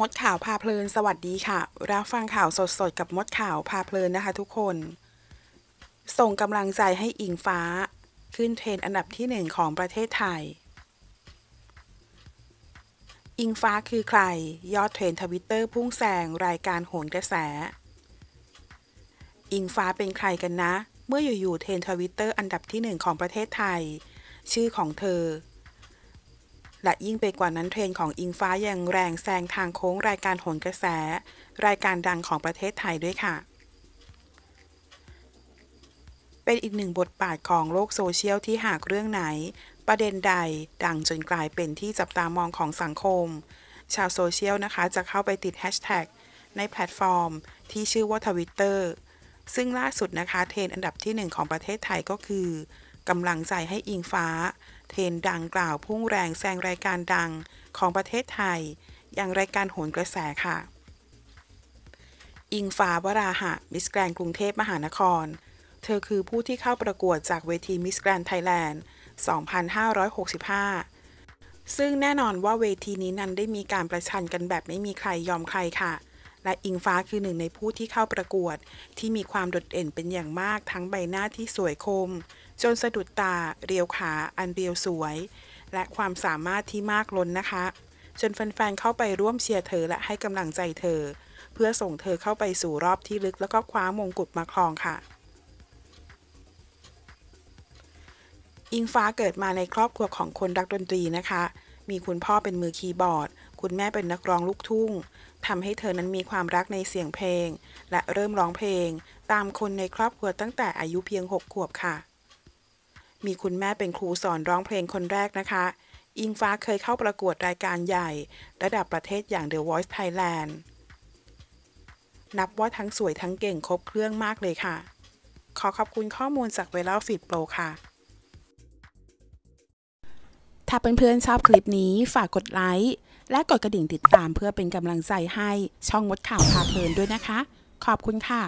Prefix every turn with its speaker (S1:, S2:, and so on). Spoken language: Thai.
S1: มดข่าวพาเพลินสวัสดีค่ะรับฟังข่าวสดๆกับมดข่าวพาเพลินนะคะทุกคน ส่งกำลังใจให้อิงฟ้า ขึ้นเทรนอันดับที่หนึ่งของประเทศไทย อิงฟ้าคือใคร ยอดเทรนทวิตเตอร์พุ่งแซงรายการโหนกระแส อิงฟ้าเป็นใครกันนะ เมื่ออยู่ๆเทรนทวิตเตอร์อันดับที่หนึ่งของประเทศไทย ชื่อของเธอและยิ่งไปกว่านั้นเทรนของอิงฟ้ายังแรงแซงทางโค้งรายการโหนกระแส รายการดังของประเทศไทยด้วยค่ะ เป็นอีกหนึ่งบทบาทของโลกโซเชียลที่หากเรื่องไหน ประเด็นใดดังจนกลายเป็นที่จับตามองของสังคม ชาวโซเชียลนะคะจะเข้าไปติดแฮชแท็กในแพลตฟอร์มที่ชื่อว่าทวิตเตอร์ซึ่งล่าสุดนะคะเทรนอันดับที่ 1 ของประเทศไทยก็คือกำลังใจให้อิงฟ้า เทนดังกล่าวพุ่งแรงแซงรายการดังของประเทศไทย อย่างรายการโหนกระแสค่ะ อิงฟ้าวราหะมิสแกรนกรุงเทพมหานคร เธอคือผู้ที่เข้าประกวดจากเวทีมิสแกรนไทยแลนด์2565 ซึ่งแน่นอนว่าเวทีนี้นั้นได้มีการประชันกันแบบไม่มีใครยอมใครค่ะ และอิงฟ้าคือหนึ่งในผู้ที่เข้าประกวดที่มีความโดดเด่นเป็นอย่างมากทั้งใบหน้าที่สวยคมจนสะดุดตาเรียวขาอันเรียวสวย และความสามารถที่มากล้นนะคะ จนแฟนๆเข้าไปร่วมเชียร์เธอและให้กำลังใจเธอ เพื่อส่งเธอเข้าไปสู่รอบที่ลึกแล้วก็คว้ามงกุฎมาครองค่ะ อิงฟ้าเกิดมาในครอบครัวของคนรักดนตรีนะคะ มีคุณพ่อเป็นมือคีย์บอร์ด คุณแม่เป็นนักร้องลูกทุ่งทำให้เธอนั้นมีความรักในเสียงเพลง และเริ่มร้องเพลง ตามคนในครอบครัวตั้งแต่อายุเพียง6ขวบค่ะมีคุณแม่เป็นครูสอนร้องเพลงคนแรกนะคะ อิงฟ้าเคยเข้าประกวดรายการใหญ่ ระดับประเทศอย่าง The Voice Thailand นับว่าทั้งสวยทั้งเก่งครบเครื่องมากเลยค่ะ ขอขอบคุณข้อมูลจากเวลาฟิตโปรค่ะ ถ้าเพื่อนๆชอบคลิปนี้ฝากกดไลค์ และกดกระดิ่งติดตามเพื่อเป็นกำลังใจให้ช่องมดข่าวพาเพลินด้วยนะคะ ขอบคุณค่ะ